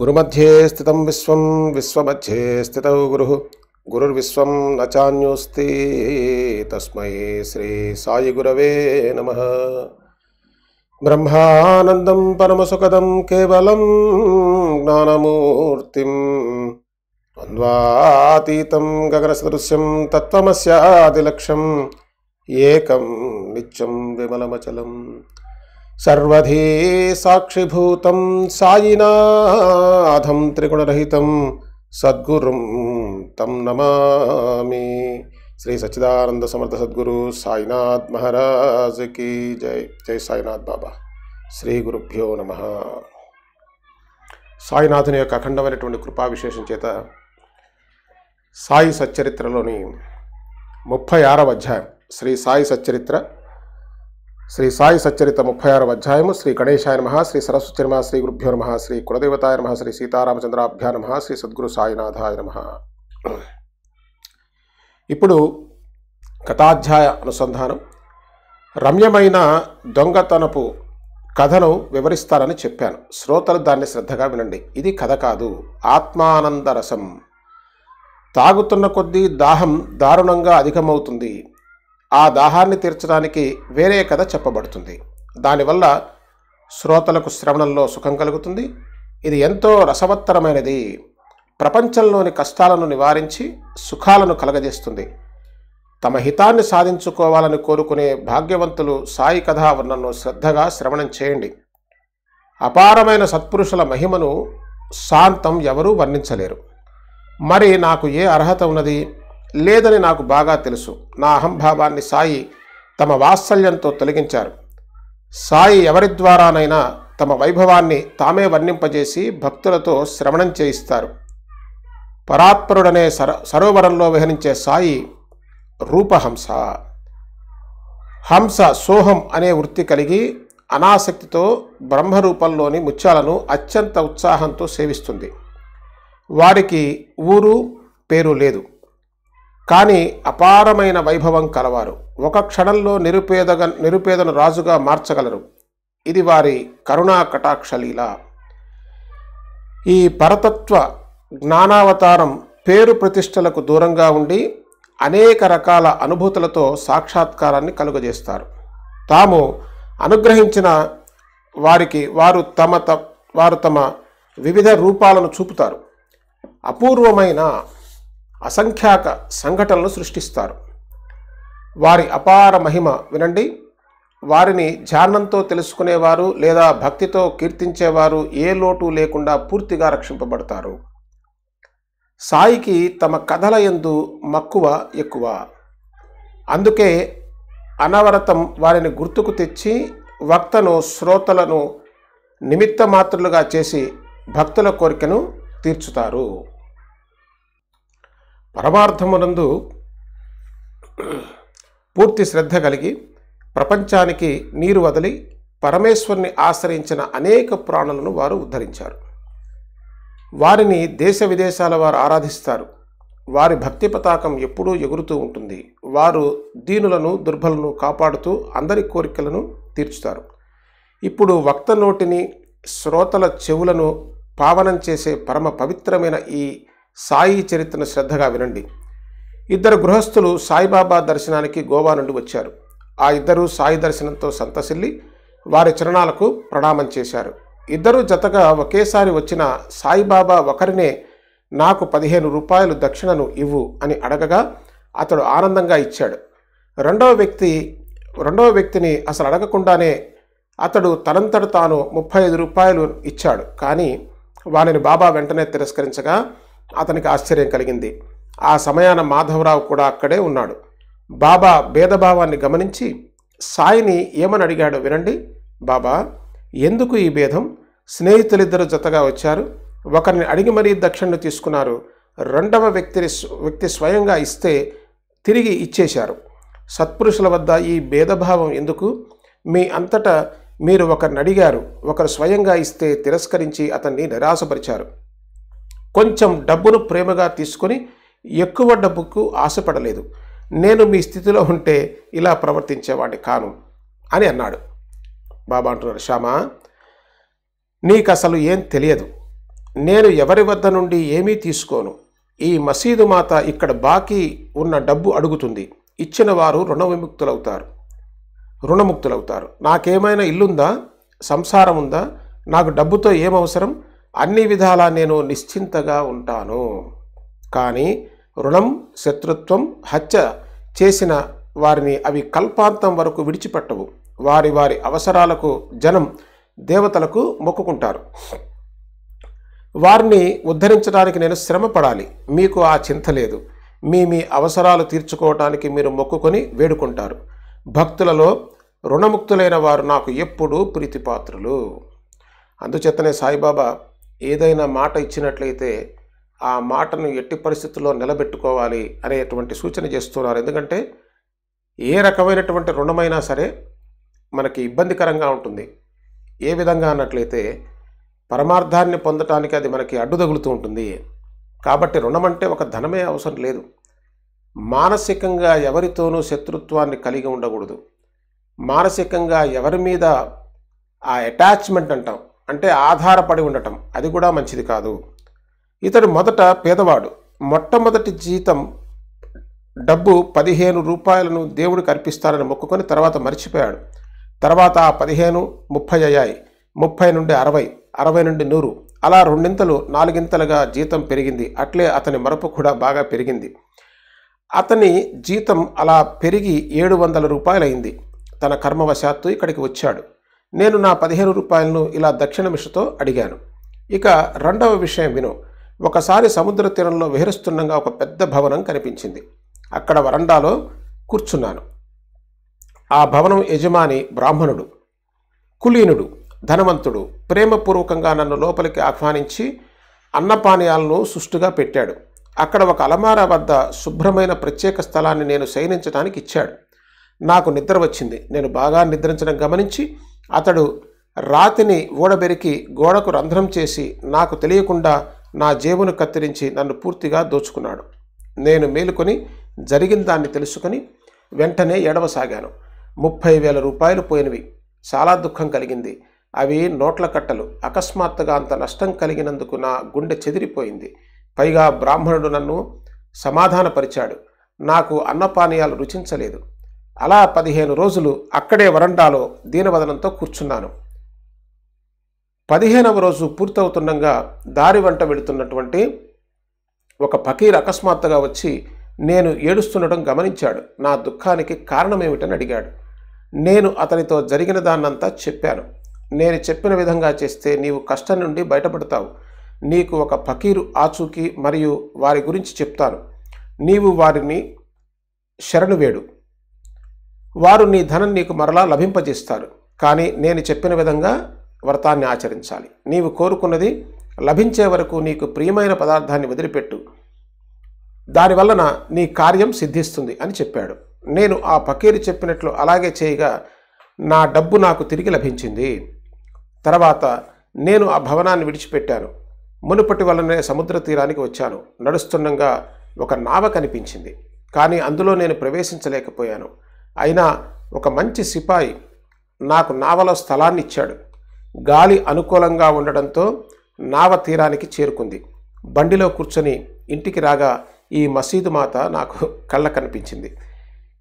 गुरुमध्ये स्थितं विश्वं विश्वमध्ये स्थितौ गुरुः गुरुर्विश्वं न चान्योऽस्ति तस्मै श्री नमः ब्रह्मानन्दं परमसुखदं केवलं ज्ञानमूर्तिं द्वन्द्वातीतं गगनसदृश्यं तत्त्वमस्यादिलक्ष्यम् एकं नित्यं विमलमचलम् సర్వధీ సాక్షిభూతం సాయినాథం త్రిగుణరహితం సద్గురుం తం నమామి శ్రీ సచ్చిదానంద సమర్థ సద్గురు సాయినాథ్ మహారాజకి జై జై సాయినాథ్ బాబా శ్రీ గురుభ్యో నమ సాయినాథుని యొక్క అఖండమైనటువంటి కృపా విశేషం చేత సాయి సచ్చరిత్రలోని ముప్పై ఆరవ అధ్యాయం శ్రీ సాయి సచ్చరిత్ర శ్రీ సాయి సచ్చరిత ముప్పై ఆరు అధ్యాయము శ్రీ గణేశాయ నమ శ్రీ సరస్వతి నమ శ్రీ గురుభ్యో నమ శ్రీ కులదేవతాయ నమ శ్రీ సీతారామచంద్రాభ్యా నమ శ్రీ సద్గురు సాయినాథాయ నమ ఇప్పుడు కథాధ్యాయ అనుసంధానం రమ్యమైన దొంగతనపు కథను వివరిస్తారని చెప్పాను శ్రోతలు దాన్ని శ్రద్ధగా వినండి ఇది కథ కాదు ఆత్మానందరసం తాగుతున్న కొద్దీ దాహం దారుణంగా అధికమవుతుంది ఆ దాహాన్ని తీర్చడానికి వేరే కథ చెప్పబడుతుంది దానివల్ల శ్రోతలకు శ్రవణంలో సుఖం కలుగుతుంది ఇది ఎంతో రసవత్తరమైనది ప్రపంచంలోని కష్టాలను నివారించి సుఖాలను కలగజేస్తుంది తమ హితాన్ని సాధించుకోవాలని కోరుకునే భాగ్యవంతులు సాయి కథా వర్ణను శ్రద్ధగా శ్రవణం చేయండి అపారమైన సత్పురుషుల మహిమను శాంతం ఎవరూ వర్ణించలేరు మరి నాకు ఏ అర్హత ఉన్నది లేదని నాకు బాగా తెలుసు నా అహంభావాన్ని సాయి తమ వాత్సల్యంతో తొలగించారు సాయి ఎవరి ద్వారానైనా తమ వైభవాన్ని తామే వర్ణింపజేసి భక్తులతో శ్రవణం చేయిస్తారు పరాత్పరుడనే సర సరోవరంలో విహరించే సాయి రూపహంస హంస సోహం అనే వృత్తి కలిగి అనాసక్తితో బ్రహ్మరూపంలోని ముత్యాలను అత్యంత ఉత్సాహంతో సేవిస్తుంది వారికి ఊరు పేరు లేదు కానీ అపారమైన వైభవం కలవారు ఒక క్షణంలో నిరుపేదగ నిరుపేదను రాజుగా మార్చగలరు ఇది వారి కరుణా కటాక్షలీల ఈ పరతత్వ జ్ఞానావతారం పేరు ప్రతిష్టలకు దూరంగా ఉండి అనేక రకాల అనుభూతులతో సాక్షాత్కారాన్ని కలుగజేస్తారు తాము అనుగ్రహించిన వారికి వారు తమ వారు తమ వివిధ రూపాలను చూపుతారు అపూర్వమైన అసంఖ్యాక సంఘటనలు సృష్టిస్తారు వారి అపార మహిమ వినండి వారిని ధ్యానంతో తెలుసుకునేవారు లేదా భక్తితో కీర్తించేవారు ఏ లోటు లేకుండా పూర్తిగా రక్షింపబడతారు సాయికి తమ కథల ఎందు మక్కువ ఎక్కువ అందుకే అనవరతం వారిని గుర్తుకు తెచ్చి వక్తను శ్రోతలను నిమిత్తమాత్రులుగా చేసి భక్తుల కోరికను తీర్చుతారు పరమార్థమునందు పూర్తి శ్రద్ధ కలిగి ప్రపంచానికి నీరు వదిలి పరమేశ్వరుని ఆశ్రయించిన అనేక ప్రాణులను వారు ఉద్ధరించారు వారిని దేశ విదేశాల వారు ఆరాధిస్తారు వారి భక్తి పతాకం ఎప్పుడూ ఎగురుతూ ఉంటుంది వారు దీనులను దుర్బలను కాపాడుతూ అందరి కోరికలను తీర్చుతారు ఇప్పుడు వక్త నోటిని శ్రోతల చెవులను పావనం చేసే పరమ పవిత్రమైన ఈ సాయి చరిత్రను శ్రద్ధగా వినండి ఇద్దరు గృహస్థులు సాయిబాబా దర్శనానికి గోవా నుండి వచ్చారు ఆ ఇద్దరు సాయి దర్శనంతో సంతసిల్లి వారి చరణాలకు ప్రణామం చేశారు ఇద్దరు జతగా ఒకేసారి వచ్చిన సాయిబాబా ఒకరినే నాకు పదిహేను రూపాయలు దక్షిణను ఇవ్వు అని అడగగా అతడు ఆనందంగా ఇచ్చాడు రెండవ వ్యక్తి రెండవ వ్యక్తిని అసలు అడగకుండానే అతడు తనంతట తాను ముప్పై ఐదు రూపాయలు ఇచ్చాడు కానీ వారిని బాబా వెంటనే తిరస్కరించగా అతనికి ఆశ్చర్యం కలిగింది ఆ సమయాన మాధవరావు కూడా అక్కడే ఉన్నాడు బాబా భేదభావాన్ని గమనించి సాయిని ఏమని అడిగాడు వినండి బాబా ఎందుకు ఈ భేదం స్నేహితులిద్దరూ జతగా వచ్చారు ఒకరిని అడిగి మరీ దక్షిణను తీసుకున్నారు రెండవ వ్యక్తిని వ్యక్తి స్వయంగా ఇస్తే తిరిగి ఇచ్చేశారు సత్పురుషుల వద్ద ఈ భేదభావం ఎందుకు మీ అంతటా మీరు ఒకరిని అడిగారు ఒకరు స్వయంగా ఇస్తే తిరస్కరించి అతన్ని నిరాశపరిచారు కొంచెం డబ్బును ప్రేమగా తీసుకొని ఎక్కువ డబ్బుకు ఆశపడలేదు నేను మీ స్థితిలో ఉంటే ఇలా ప్రవర్తించేవాడిని కాను అని అన్నాడు బాబా అంటున్నారు శ్యామా నీకు అసలు ఏం తెలియదు నేను ఎవరి వద్ద నుండి ఏమీ తీసుకోను ఈ మసీదు మాత ఇక్కడ బాకీ ఉన్న డబ్బు అడుగుతుంది ఇచ్చిన వారు రుణ విముక్తులవుతారు రుణముక్తులవుతారు నాకేమైనా ఇల్లుందా సంసారం ఉందా నాకు డబ్బుతో ఏం అవసరం అన్ని విధాలా నేను నిశ్చింతగా ఉంటాను కానీ రుణం శత్రుత్వం హత్య చేసిన వారిని అవి కల్పాంతం వరకు విడిచిపెట్టవు వారి వారి అవసరాలకు జనం దేవతలకు మొక్కుకుంటారు వారిని ఉద్ధరించడానికి నేను శ్రమ పడాలి మీకు ఆ చింత లేదు మీ మీ అవసరాలు తీర్చుకోవటానికి మీరు మొక్కుకొని వేడుకుంటారు భక్తులలో రుణముక్తులైన వారు నాకు ఎప్పుడూ ప్రీతిపాత్రులు అందుచేతనే సాయిబాబా ఏదైనా మాట ఇచ్చినట్లయితే ఆ మాటను ఎట్టి పరిస్థితుల్లో నిలబెట్టుకోవాలి అనేటువంటి సూచన చేస్తున్నారు ఎందుకంటే ఏ రకమైనటువంటి రుణమైనా సరే మనకి ఇబ్బందికరంగా ఉంటుంది ఏ విధంగా అన్నట్లయితే పరమార్థాన్ని పొందటానికి అది మనకి అడ్డు తగులుతూ ఉంటుంది కాబట్టి రుణం అంటే ఒక ధనమే అవసరం లేదు మానసికంగా ఎవరితోనూ శత్రుత్వాన్ని కలిగి ఉండకూడదు మానసికంగా ఎవరి మీద ఆ అటాచ్మెంట్ అంటాం అంటే ఆధారపడి ఉండటం అది కూడా మంచిది కాదు ఇతడు మొదట పేదవాడు మొట్టమొదటి జీతం డబ్బు పదిహేను రూపాయలను దేవుడికి అర్పిస్తారని మొక్కుకొని తర్వాత మర్చిపోయాడు తర్వాత ఆ పదిహేను ముప్పై అయ్యాయి ముప్పై నుండి అరవై అరవై నుండి నూరు అలా రెండింతలు నాలుగింతలుగా జీతం పెరిగింది అట్లే అతని మరపు కూడా బాగా పెరిగింది అతని జీతం అలా పెరిగి ఏడు వందల అయింది తన కర్మవశాత్తు ఇక్కడికి వచ్చాడు నేను నా పదిహేను రూపాయలను ఇలా దక్షిణ మిషతో అడిగాను ఇక రెండవ విషయం విను ఒకసారి సముద్ర తీరంలో విహరిస్తుండగా ఒక పెద్ద భవనం కనిపించింది అక్కడ వరండాలో కూర్చున్నాను ఆ భవనం యజమాని బ్రాహ్మణుడు కులీనుడు ధనవంతుడు ప్రేమపూర్వకంగా నన్ను లోపలికి ఆహ్వానించి అన్నపానీయాలను సుష్టుగా పెట్టాడు అక్కడ ఒక అలమార వద్ద శుభ్రమైన ప్రత్యేక స్థలాన్ని నేను శయనించడానికి ఇచ్చాడు నాకు నిద్ర వచ్చింది నేను బాగా నిద్రించడం గమనించి అతడు రాతిని ఊడబెరికి గోడకు రంధ్రం చేసి నాకు తెలియకుండా నా జేబును కత్తిరించి నన్ను పూర్తిగా దోచుకున్నాడు నేను మేలుకొని జరిగిన దాన్ని తెలుసుకొని వెంటనే ఎడవసాగాను ముప్పై వేల రూపాయలు పోయినవి చాలా దుఃఖం కలిగింది అవి నోట్ల కట్టలు అకస్మాత్తుగా అంత నష్టం కలిగినందుకు నా గుండె చెదిరిపోయింది పైగా బ్రాహ్మణుడు నన్ను సమాధానపరిచాడు నాకు అన్నపానీయాలు రుచించలేదు అలా పదిహేను రోజులు అక్కడే వరండాలో దీనవదనంతో కూర్చున్నాను పదిహేనవ రోజు పూర్తవుతుండగా దారి వంట వెళుతున్నటువంటి ఒక ఫకీర్ అకస్మాత్తుగా వచ్చి నేను ఏడుస్తుండటం గమనించాడు నా దుఃఖానికి కారణమేమిటని అడిగాడు నేను అతనితో జరిగిన దాన్నంతా చెప్పాను నేను చెప్పిన విధంగా చేస్తే నీవు కష్టం నుండి బయటపడతావు నీకు ఒక ఫకీరు ఆచూకీ మరియు వారి గురించి చెప్తాను నీవు వారిని శరణు వేడు వారు నీ ధనం నీకు మరలా లభింపజేస్తారు కానీ నేను చెప్పిన విధంగా వ్రతాన్ని ఆచరించాలి నీవు కోరుకున్నది లభించే వరకు నీకు ప్రియమైన పదార్థాన్ని వదిలిపెట్టు దానివలన నీ కార్యం సిద్ధిస్తుంది అని చెప్పాడు నేను ఆ పకీరు చెప్పినట్లు అలాగే చేయగా నా డబ్బు నాకు తిరిగి లభించింది తర్వాత నేను ఆ భవనాన్ని విడిచిపెట్టాను మునుపటి వలనే సముద్ర తీరానికి వచ్చాను నడుస్తుండగా ఒక నావ కనిపించింది కానీ అందులో నేను ప్రవేశించలేకపోయాను అయినా ఒక మంచి సిపాయి నాకు నావలో స్థలాన్ని ఇచ్చాడు గాలి అనుకూలంగా ఉండడంతో నావ తీరానికి చేరుకుంది బండిలో కూర్చొని ఇంటికి రాగా ఈ మసీదు మాత నాకు కళ్ళ కనిపించింది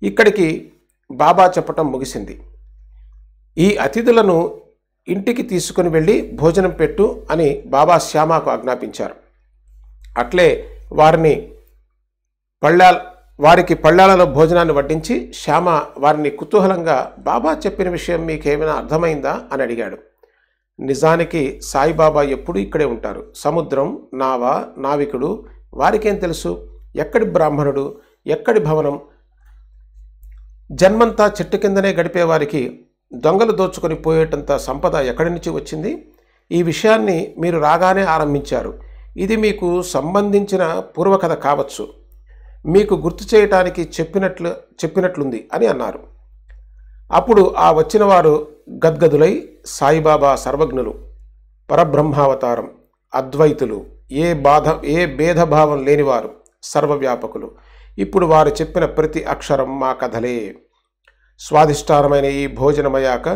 ఇక్కడికి బాబా చెప్పటం ముగిసింది ఈ అతిథులను ఇంటికి తీసుకుని వెళ్ళి భోజనం పెట్టు అని బాబా శ్యామాకు ఆజ్ఞాపించారు అట్లే వారిని పళ్ళాల్ వారికి పళ్ళాలలో భోజనాన్ని వడ్డించి శ్యామ వారిని కుతూహలంగా బాబా చెప్పిన విషయం మీకేమైనా అర్థమైందా అని అడిగాడు నిజానికి సాయిబాబా ఎప్పుడూ ఇక్కడే ఉంటారు సముద్రం నావ నావికుడు వారికేం తెలుసు ఎక్కడి బ్రాహ్మణుడు ఎక్కడి భవనం జన్మంతా చెట్టు కిందనే గడిపే వారికి దొంగలు దోచుకొని పోయేటంత సంపద ఎక్కడి నుంచి వచ్చింది ఈ విషయాన్ని మీరు రాగానే ఆరంభించారు ఇది మీకు సంబంధించిన పూర్వకథ కావచ్చు మీకు గుర్తు చేయటానికి చెప్పినట్లు చెప్పినట్లుంది అని అన్నారు అప్పుడు ఆ వచ్చిన వారు గద్గదులై సాయిబాబా సర్వజ్ఞులు పరబ్రహ్మావతారం అద్వైతులు ఏ బాధ ఏ భేదభావం లేనివారు సర్వవ్యాపకులు ఇప్పుడు వారు చెప్పిన ప్రతి అక్షరం మా కథలే స్వాదిష్టారమైన ఈ భోజనమయ్యాక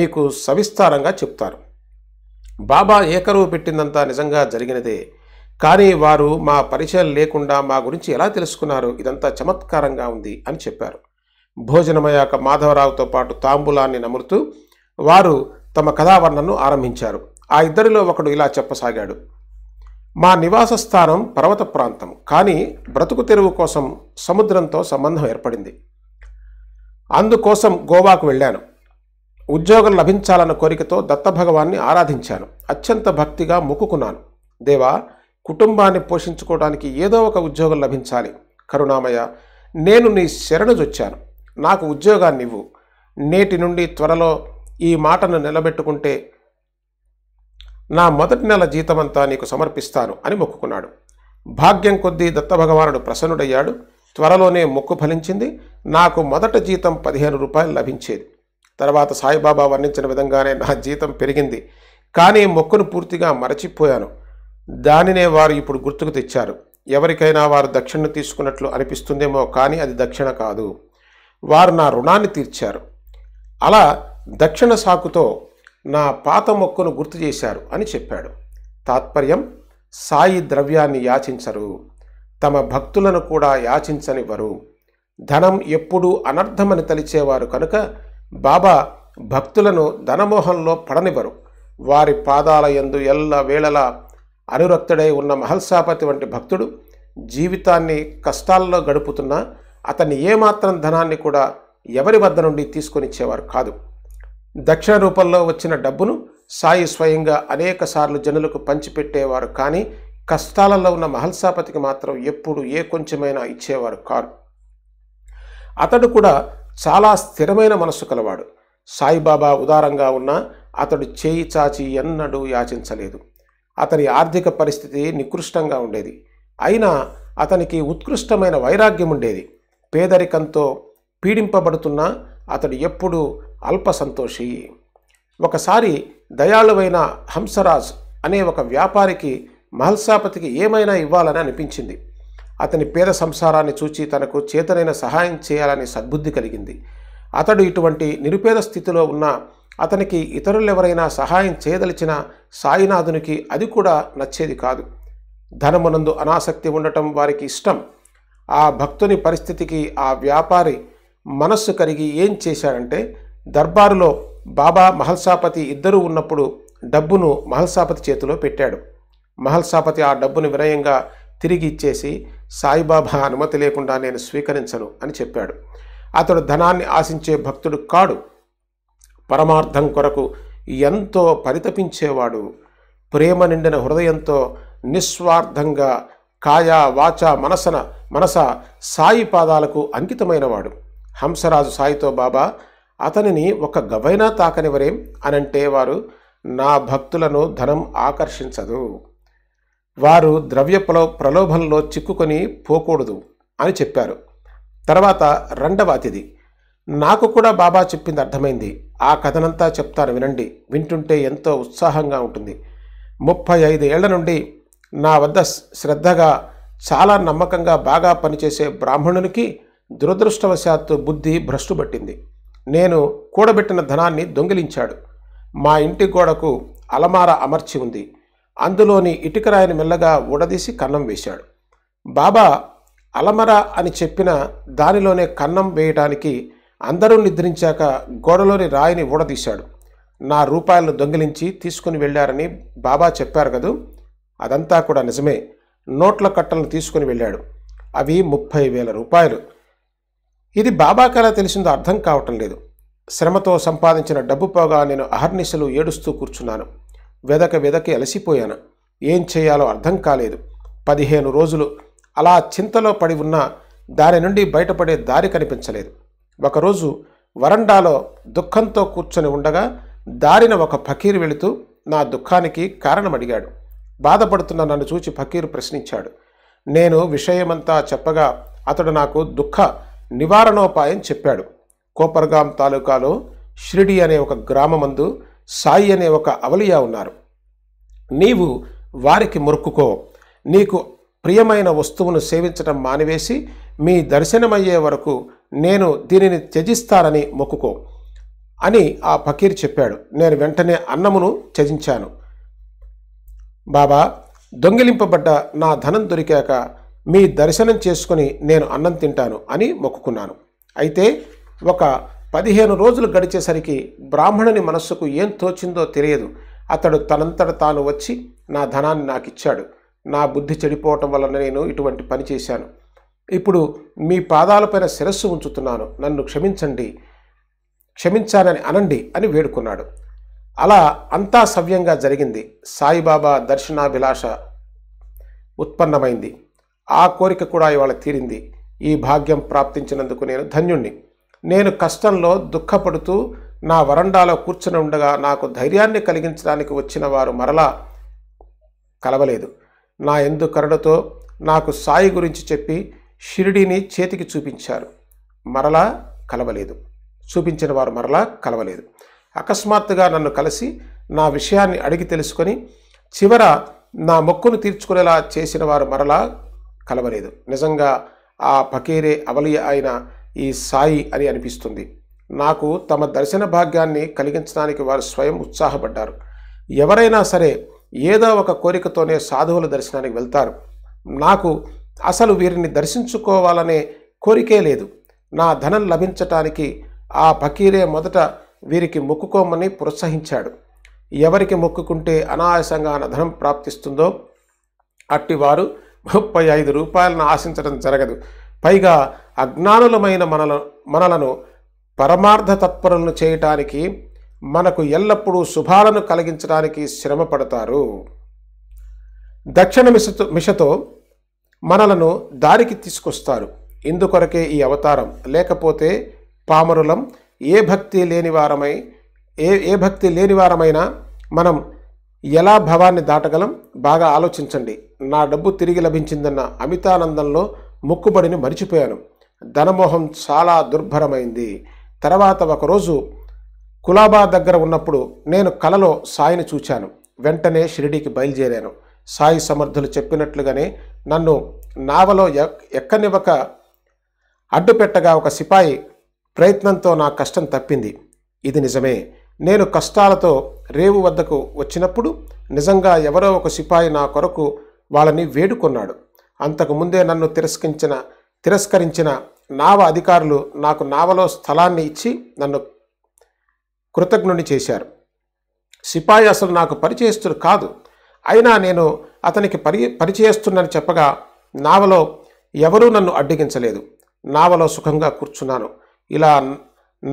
మీకు సవిస్తారంగా చెప్తారు బాబా ఏకరువు పెట్టిందంతా నిజంగా జరిగినదే కానీ వారు మా పరిచయం లేకుండా మా గురించి ఎలా తెలుసుకున్నారు ఇదంతా చమత్కారంగా ఉంది అని చెప్పారు భోజనమయ్యాక మాధవరావుతో పాటు తాంబూలాన్ని నమురుతూ వారు తమ కథావర్ణను ఆరంభించారు ఆ ఇద్దరిలో ఒకడు ఇలా చెప్పసాగాడు మా నివాస స్థానం పర్వత ప్రాంతం కానీ బ్రతుకు తెరువు కోసం సముద్రంతో సంబంధం ఏర్పడింది అందుకోసం గోవాకు వెళ్ళాను ఉద్యోగం లభించాలన్న కోరికతో దత్తభగవాన్ని ఆరాధించాను అత్యంత భక్తిగా ముక్కుకున్నాను దేవా కుటుంబాన్ని పోషించుకోవడానికి ఏదో ఒక ఉద్యోగం లభించాలి కరుణామయ నేను నీ శరణుజొచ్చాను నాకు ఉద్యోగాన్ని ఇవ్వు నేటి నుండి త్వరలో ఈ మాటను నిలబెట్టుకుంటే నా మొదటి నెల జీతమంతా నీకు సమర్పిస్తాను అని మొక్కుకున్నాడు భాగ్యం కొద్దీ దత్తభగవానుడు ప్రసన్నుడయ్యాడు త్వరలోనే మొక్కు ఫలించింది నాకు మొదట జీతం పదిహేను రూపాయలు లభించేది తర్వాత సాయిబాబా వర్ణించిన విధంగానే నా జీతం పెరిగింది కానీ మొక్కును పూర్తిగా మరచిపోయాను దానినే వారు ఇప్పుడు గుర్తుకు తెచ్చారు ఎవరికైనా వారు దక్షిణ తీసుకున్నట్లు అనిపిస్తుందేమో కానీ అది దక్షిణ కాదు వారు నా రుణాన్ని తీర్చారు అలా దక్షిణ సాకుతో నా పాత మొక్కును గుర్తు చేశారు అని చెప్పాడు తాత్పర్యం సాయి ద్రవ్యాన్ని యాచించరు తమ భక్తులను కూడా యాచించనివ్వరు ధనం ఎప్పుడూ అనర్థమని తలిచేవారు కనుక బాబా భక్తులను ధనమోహంలో పడనివ్వరు వారి పాదాల ఎందు ఎల్ల వేళలా అనురక్తుడై ఉన్న మహల్సాపతి వంటి భక్తుడు జీవితాన్ని కష్టాల్లో గడుపుతున్నా అతన్ని ఏమాత్రం ధనాన్ని కూడా ఎవరి వద్ద నుండి తీసుకొనిచ్చేవారు కాదు దక్షిణ రూపంలో వచ్చిన డబ్బును సాయి స్వయంగా అనేక సార్లు జనులకు పంచిపెట్టేవారు కానీ కష్టాలలో ఉన్న మహల్సాపతికి మాత్రం ఎప్పుడు ఏ కొంచెమైనా ఇచ్చేవారు కారు అతడు కూడా చాలా స్థిరమైన మనస్సు కలవాడు సాయిబాబా ఉదారంగా ఉన్న అతడు చేయి చాచి ఎన్నడూ యాచించలేదు అతని ఆర్థిక పరిస్థితి నికృష్టంగా ఉండేది అయినా అతనికి ఉత్కృష్టమైన వైరాగ్యం ఉండేది పేదరికంతో పీడింపబడుతున్న అతడు ఎప్పుడూ అల్ప సంతోషి ఒకసారి దయాళువైన హంసరాజ్ అనే ఒక వ్యాపారికి మహల్సాపతికి ఏమైనా ఇవ్వాలని అనిపించింది అతని పేద సంసారాన్ని చూచి తనకు చేతనైన సహాయం చేయాలని సద్బుద్ధి కలిగింది అతడు ఇటువంటి నిరుపేద స్థితిలో ఉన్న అతనికి ఇతరులెవరైనా సహాయం చేయదలిచినా సాయినాథునికి అది కూడా నచ్చేది కాదు ధనమునందు అనాసక్తి ఉండటం వారికి ఇష్టం ఆ భక్తుని పరిస్థితికి ఆ వ్యాపారి మనస్సు కరిగి ఏం చేశాడంటే దర్బారులో బాబా మహల్సాపతి ఇద్దరూ ఉన్నప్పుడు డబ్బును మహల్సాపతి చేతిలో పెట్టాడు మహల్సాపతి ఆ డబ్బును వినయంగా తిరిగి ఇచ్చేసి సాయిబాబా అనుమతి లేకుండా నేను స్వీకరించను అని చెప్పాడు అతడు ధనాన్ని ఆశించే భక్తుడు కాడు పరమార్థం కొరకు ఎంతో పరితపించేవాడు ప్రేమ నిండిన హృదయంతో నిస్వార్థంగా కాయ వాచ మనసన మనస సాయి పాదాలకు అంకితమైనవాడు హంసరాజు సాయితో బాబా అతనిని ఒక గవైనా తాకనివరేం అనంటే వారు నా భక్తులను ధనం ఆకర్షించదు వారు ద్రవ్య ప్రలోభంలో చిక్కుకొని పోకూడదు అని చెప్పారు తర్వాత రెండవ అతిథి నాకు కూడా బాబా చెప్పింది అర్థమైంది ఆ కథనంతా చెప్తాను వినండి వింటుంటే ఎంతో ఉత్సాహంగా ఉంటుంది ముప్పై ఐదు ఏళ్ల నుండి నా వద్ద శ్రద్ధగా చాలా నమ్మకంగా బాగా పనిచేసే బ్రాహ్మణునికి దురదృష్టవశాత్తు బుద్ధి పట్టింది నేను కూడబెట్టిన ధనాన్ని దొంగిలించాడు మా ఇంటి గోడకు అలమార అమర్చి ఉంది అందులోని ఇటుకరాయిని మెల్లగా ఊడదీసి కన్నం వేశాడు బాబా అలమర అని చెప్పిన దానిలోనే కన్నం వేయటానికి అందరూ నిద్రించాక గోడలోని రాయిని ఊడదీశాడు నా రూపాయలను దొంగిలించి తీసుకుని వెళ్ళారని బాబా చెప్పారు కదూ అదంతా కూడా నిజమే నోట్ల కట్టలను తీసుకుని వెళ్ళాడు అవి ముప్పై వేల రూపాయలు ఇది బాబాకెలా తెలిసిందో అర్థం కావటం లేదు శ్రమతో సంపాదించిన డబ్బు పోగా నేను అహర్నిశలు ఏడుస్తూ కూర్చున్నాను వెదక వెదకి అలసిపోయాను ఏం చేయాలో అర్థం కాలేదు పదిహేను రోజులు అలా చింతలో పడి ఉన్నా దాని నుండి బయటపడే దారి కనిపించలేదు ఒకరోజు వరండాలో దుఃఖంతో కూర్చొని ఉండగా దారిన ఒక ఫకీర్ వెళుతూ నా దుఃఖానికి కారణం అడిగాడు బాధపడుతున్న నన్ను చూచి ఫకీరు ప్రశ్నించాడు నేను విషయమంతా చెప్పగా అతడు నాకు దుఃఖ నివారణోపాయం చెప్పాడు కోపర్గాం తాలూకాలో షిరిడి అనే ఒక గ్రామమందు సాయి అనే ఒక అవలియా ఉన్నారు నీవు వారికి మొరుక్కుకో నీకు ప్రియమైన వస్తువును సేవించడం మానివేసి మీ దర్శనమయ్యే వరకు నేను దీనిని త్యజిస్తానని మొక్కుకో అని ఆ ఫకీర్ చెప్పాడు నేను వెంటనే అన్నమును త్యజించాను బాబా దొంగిలింపబడ్డ నా ధనం దొరికాక మీ దర్శనం చేసుకుని నేను అన్నం తింటాను అని మొక్కుకున్నాను అయితే ఒక పదిహేను రోజులు గడిచేసరికి బ్రాహ్మణుని మనస్సుకు ఏం తోచిందో తెలియదు అతడు తనంతట తాను వచ్చి నా ధనాన్ని నాకిచ్చాడు నా బుద్ధి చెడిపోవటం వలన నేను ఇటువంటి పని చేశాను ఇప్పుడు మీ పాదాలపైన శిరస్సు ఉంచుతున్నాను నన్ను క్షమించండి క్షమించానని అనండి అని వేడుకున్నాడు అలా అంతా సవ్యంగా జరిగింది సాయిబాబా దర్శనాభిలాష ఉత్పన్నమైంది ఆ కోరిక కూడా ఇవాళ తీరింది ఈ భాగ్యం ప్రాప్తించినందుకు నేను ధన్యుణ్ణి నేను కష్టంలో దుఃఖపడుతూ నా వరండాలో కూర్చుని ఉండగా నాకు ధైర్యాన్ని కలిగించడానికి వచ్చిన వారు మరలా కలవలేదు నా ఎందు కరుణతో నాకు సాయి గురించి చెప్పి షిరిడీని చేతికి చూపించారు మరలా కలవలేదు చూపించిన వారు మరలా కలవలేదు అకస్మాత్తుగా నన్ను కలిసి నా విషయాన్ని అడిగి తెలుసుకొని చివర నా మొక్కును తీర్చుకునేలా చేసిన వారు మరలా కలవలేదు నిజంగా ఆ పకేరే అవలియ అయిన ఈ సాయి అని అనిపిస్తుంది నాకు తమ దర్శన భాగ్యాన్ని కలిగించడానికి వారు స్వయం ఉత్సాహపడ్డారు ఎవరైనా సరే ఏదో ఒక కోరికతోనే సాధువుల దర్శనానికి వెళ్తారు నాకు అసలు వీరిని దర్శించుకోవాలనే కోరికే లేదు నా ధనం లభించటానికి ఆ ఫకీరే మొదట వీరికి మొక్కుకోమని ప్రోత్సహించాడు ఎవరికి మొక్కుకుంటే అనాయాసంగా నా ధనం ప్రాప్తిస్తుందో అట్టివారు ముప్పై ఐదు రూపాయలను ఆశించడం జరగదు పైగా అజ్ఞానులమైన మనల మనలను పరమార్థ తత్పరులను చేయటానికి మనకు ఎల్లప్పుడూ శుభాలను కలిగించడానికి శ్రమపడతారు దక్షిణ మిషతో మిషతో మనలను దారికి తీసుకొస్తారు ఇందుకొరకే ఈ అవతారం లేకపోతే పామరులం ఏ భక్తి లేనివారమై ఏ ఏ భక్తి లేనివారమైనా మనం ఎలా భవాన్ని దాటగలం బాగా ఆలోచించండి నా డబ్బు తిరిగి లభించిందన్న అమితానందంలో ముక్కుబడిని మరిచిపోయాను ధనమోహం చాలా దుర్భరమైంది తర్వాత ఒకరోజు కులాబా దగ్గర ఉన్నప్పుడు నేను కలలో సాయిని చూచాను వెంటనే షిరిడీకి బయలుదేరాను సాయి సమర్థులు చెప్పినట్లుగానే నన్ను నావలో ఎక్కనివ్వక అడ్డుపెట్టగా ఒక సిపాయి ప్రయత్నంతో నా కష్టం తప్పింది ఇది నిజమే నేను కష్టాలతో రేవు వద్దకు వచ్చినప్పుడు నిజంగా ఎవరో ఒక సిపాయి నా కొరకు వాళ్ళని వేడుకున్నాడు అంతకు ముందే నన్ను తిరస్కరించిన తిరస్కరించిన నావ అధికారులు నాకు నావలో స్థలాన్ని ఇచ్చి నన్ను కృతజ్ఞుని చేశారు సిపాయి అసలు నాకు పరిచయస్తుడు కాదు అయినా నేను అతనికి పరి పరిచయస్తున్నని చెప్పగా నావలో ఎవరూ నన్ను అడ్డగించలేదు నావలో సుఖంగా కూర్చున్నాను ఇలా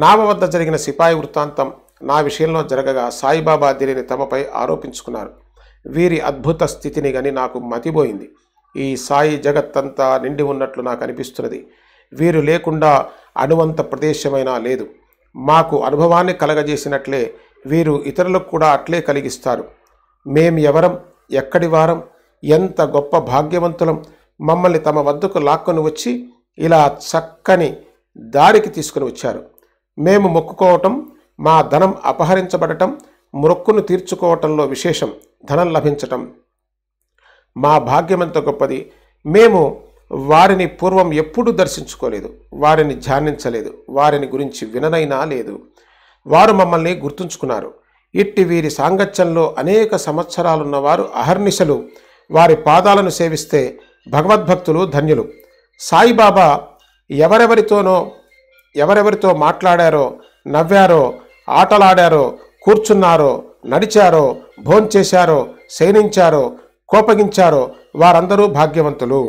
నావ వద్ద జరిగిన సిపాయి వృత్తాంతం నా విషయంలో జరగగా సాయిబాబా దీనిని తమపై ఆరోపించుకున్నారు వీరి అద్భుత స్థితిని గని నాకు మతిపోయింది ఈ సాయి జగత్తంతా నిండి ఉన్నట్లు నాకు అనిపిస్తున్నది వీరు లేకుండా అనువంత ప్రదేశమైనా లేదు మాకు అనుభవాన్ని కలగజేసినట్లే వీరు ఇతరులకు కూడా అట్లే కలిగిస్తారు మేం ఎవరం ఎక్కడి వారం ఎంత గొప్ప భాగ్యవంతులం మమ్మల్ని తమ వద్దకు లాక్కొని వచ్చి ఇలా చక్కని దారికి తీసుకుని వచ్చారు మేము మొక్కుకోవటం మా ధనం అపహరించబడటం మొక్కును తీర్చుకోవటంలో విశేషం ధనం లభించటం మా భాగ్యమంత గొప్పది మేము వారిని పూర్వం ఎప్పుడూ దర్శించుకోలేదు వారిని ధ్యానించలేదు వారిని గురించి విననైనా లేదు వారు మమ్మల్ని గుర్తుంచుకున్నారు ఇట్టి వీరి సాంగత్యంలో అనేక సంవత్సరాలున్నవారు అహర్నిశలు వారి పాదాలను సేవిస్తే భగవద్భక్తులు ధన్యులు సాయిబాబా ఎవరెవరితోనో ఎవరెవరితో మాట్లాడారో నవ్వారో ఆటలాడారో కూర్చున్నారో నడిచారో భోంచేశారో శయనించారో కోపగించారో వారందరూ భాగ్యవంతులు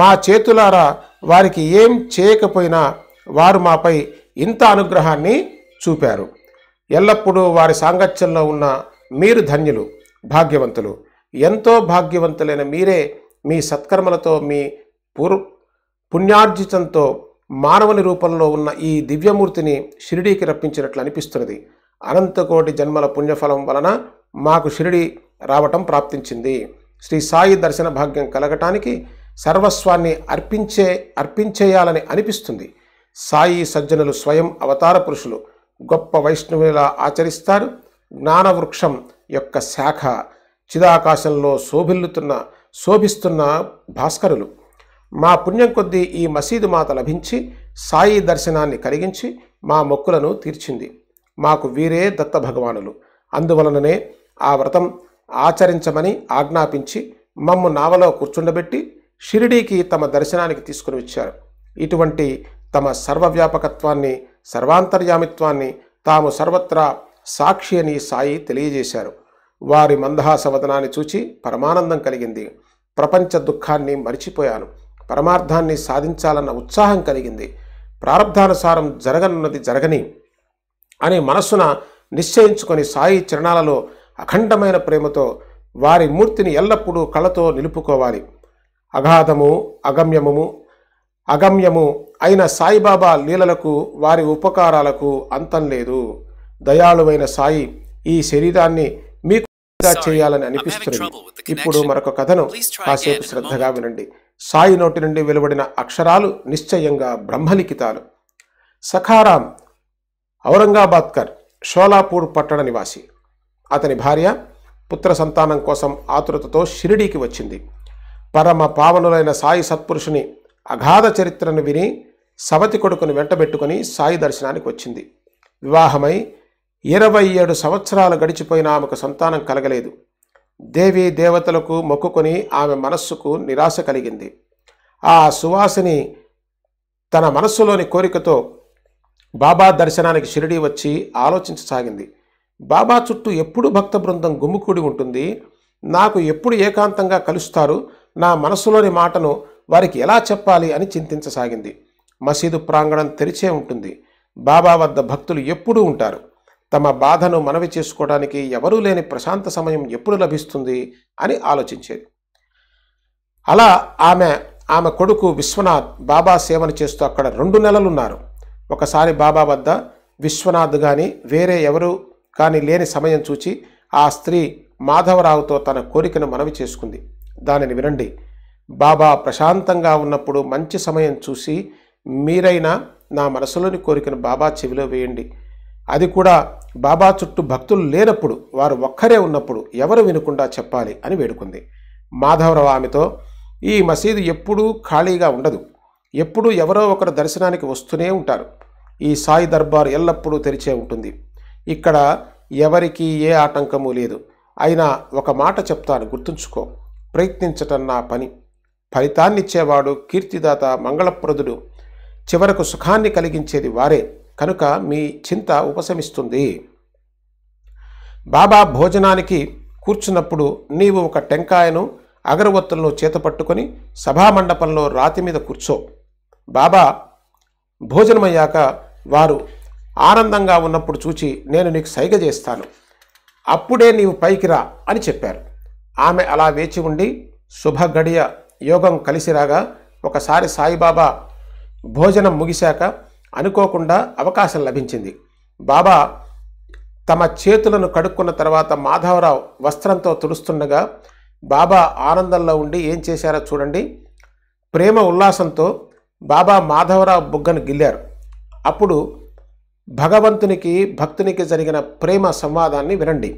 మా చేతులారా వారికి ఏం చేయకపోయినా వారు మాపై ఇంత అనుగ్రహాన్ని చూపారు ఎల్లప్పుడూ వారి సాంగత్యంలో ఉన్న మీరు ధన్యులు భాగ్యవంతులు ఎంతో భాగ్యవంతులైన మీరే మీ సత్కర్మలతో మీ పూర్ పుణ్యార్జితంతో మానవుని రూపంలో ఉన్న ఈ దివ్యమూర్తిని షిరిడీకి రప్పించినట్లు అనిపిస్తున్నది అనంతకోటి జన్మల పుణ్యఫలం వలన మాకు షిరిడి రావటం ప్రాప్తించింది శ్రీ సాయి దర్శన భాగ్యం కలగటానికి సర్వస్వాన్ని అర్పించే అర్పించేయాలని అనిపిస్తుంది సాయి సజ్జనులు స్వయం అవతార పురుషులు గొప్ప వైష్ణవులా ఆచరిస్తారు జ్ఞానవృక్షం యొక్క శాఖ చిదాకాశంలో శోభిల్లుతున్న శోభిస్తున్న భాస్కరులు మా పుణ్యం కొద్దీ ఈ మసీదు మాత లభించి సాయి దర్శనాన్ని కలిగించి మా మొక్కులను తీర్చింది మాకు వీరే దత్త భగవానులు అందువలననే ఆ వ్రతం ఆచరించమని ఆజ్ఞాపించి మమ్ము నావలో కూర్చుండబెట్టి షిరిడీకి తమ దర్శనానికి తీసుకుని వచ్చారు ఇటువంటి తమ సర్వవ్యాపకత్వాన్ని సర్వాంతర్యామిత్వాన్ని తాము సర్వత్రా సాక్షి అని సాయి తెలియజేశారు వారి మందహాసవదనాన్ని చూచి పరమానందం కలిగింది ప్రపంచ దుఃఖాన్ని మరిచిపోయాను పరమార్థాన్ని సాధించాలన్న ఉత్సాహం కలిగింది ప్రారంధానుసారం జరగనున్నది జరగని అని మనస్సున నిశ్చయించుకొని సాయి చరణాలలో అఖండమైన ప్రేమతో వారి మూర్తిని ఎల్లప్పుడూ కళతో నిలుపుకోవాలి అగాధము అగమ్యము అగమ్యము అయిన సాయిబాబా లీలలకు వారి ఉపకారాలకు అంతం లేదు దయాళువైన సాయి ఈ శరీరాన్ని చేయాలని అనిపిస్తుంది ఇప్పుడు మరొక కథను కాసేపు శ్రద్ధగా వినండి సాయి నోటి నుండి వెలువడిన అక్షరాలు నిశ్చయంగా బ్రహ్మలిఖితాలు సఖారాం ఔరంగాబాద్కర్ షోలాపూర్ పట్టణ నివాసి అతని భార్య పుత్ర సంతానం కోసం ఆతురతతో షిరిడీకి వచ్చింది పరమ పావనులైన సాయి సత్పురుషుని అగాధ చరిత్రను విని సవతి కొడుకుని వెంటబెట్టుకుని సాయి దర్శనానికి వచ్చింది వివాహమై ఇరవై ఏడు సంవత్సరాలు గడిచిపోయిన ఆమెకు సంతానం కలగలేదు దేవి దేవతలకు మొక్కుకొని ఆమె మనస్సుకు నిరాశ కలిగింది ఆ సువాసిని తన మనస్సులోని కోరికతో బాబా దర్శనానికి షిరిడి వచ్చి ఆలోచించసాగింది బాబా చుట్టూ ఎప్పుడు భక్త బృందం గుమ్ముకూడి ఉంటుంది నాకు ఎప్పుడు ఏకాంతంగా కలుస్తారు నా మనసులోని మాటను వారికి ఎలా చెప్పాలి అని చింతించసాగింది మసీదు ప్రాంగణం తెరిచే ఉంటుంది బాబా వద్ద భక్తులు ఎప్పుడూ ఉంటారు తమ బాధను మనవి చేసుకోవడానికి ఎవరూ లేని ప్రశాంత సమయం ఎప్పుడు లభిస్తుంది అని ఆలోచించేది అలా ఆమె ఆమె కొడుకు విశ్వనాథ్ బాబా సేవన చేస్తూ అక్కడ రెండు నెలలున్నారు ఒకసారి బాబా వద్ద విశ్వనాథ్ కానీ వేరే ఎవరు కానీ లేని సమయం చూచి ఆ స్త్రీ మాధవరావుతో తన కోరికను మనవి చేసుకుంది దానిని వినండి బాబా ప్రశాంతంగా ఉన్నప్పుడు మంచి సమయం చూసి మీరైనా నా మనసులోని కోరికను బాబా చెవిలో వేయండి అది కూడా బాబా చుట్టూ భక్తులు లేనప్పుడు వారు ఒక్కరే ఉన్నప్పుడు ఎవరు వినకుండా చెప్పాలి అని వేడుకుంది మాధవరావు ఆమెతో ఈ మసీదు ఎప్పుడూ ఖాళీగా ఉండదు ఎప్పుడూ ఎవరో ఒకరు దర్శనానికి వస్తూనే ఉంటారు ఈ సాయి దర్బార్ ఎల్లప్పుడూ తెరిచే ఉంటుంది ఇక్కడ ఎవరికి ఏ ఆటంకము లేదు అయినా ఒక మాట చెప్తాను గుర్తుంచుకో ప్రయత్నించటం నా పని ఫలితాన్నిచ్చేవాడు కీర్తిదాత మంగళప్రదుడు చివరకు సుఖాన్ని కలిగించేది వారే కనుక మీ చింత ఉపశమిస్తుంది బాబా భోజనానికి కూర్చున్నప్పుడు నీవు ఒక టెంకాయను అగరవత్తులను చేతపట్టుకొని సభామండపంలో రాతి మీద కూర్చో బాబా భోజనమయ్యాక వారు ఆనందంగా ఉన్నప్పుడు చూచి నేను నీకు సైగ చేస్తాను అప్పుడే నీవు పైకి రా అని చెప్పారు ఆమె అలా వేచి ఉండి శుభ గడియ యోగం కలిసిరాగా ఒకసారి సాయిబాబా భోజనం ముగిశాక అనుకోకుండా అవకాశం లభించింది బాబా తమ చేతులను కడుక్కున్న తర్వాత మాధవరావు వస్త్రంతో తుడుస్తుండగా బాబా ఆనందంలో ఉండి ఏం చేశారో చూడండి ప్రేమ ఉల్లాసంతో బాబా మాధవరావు బుగ్గను గిల్లారు అప్పుడు భగవంతునికి భక్తునికి జరిగిన ప్రేమ సంవాదాన్ని వినండి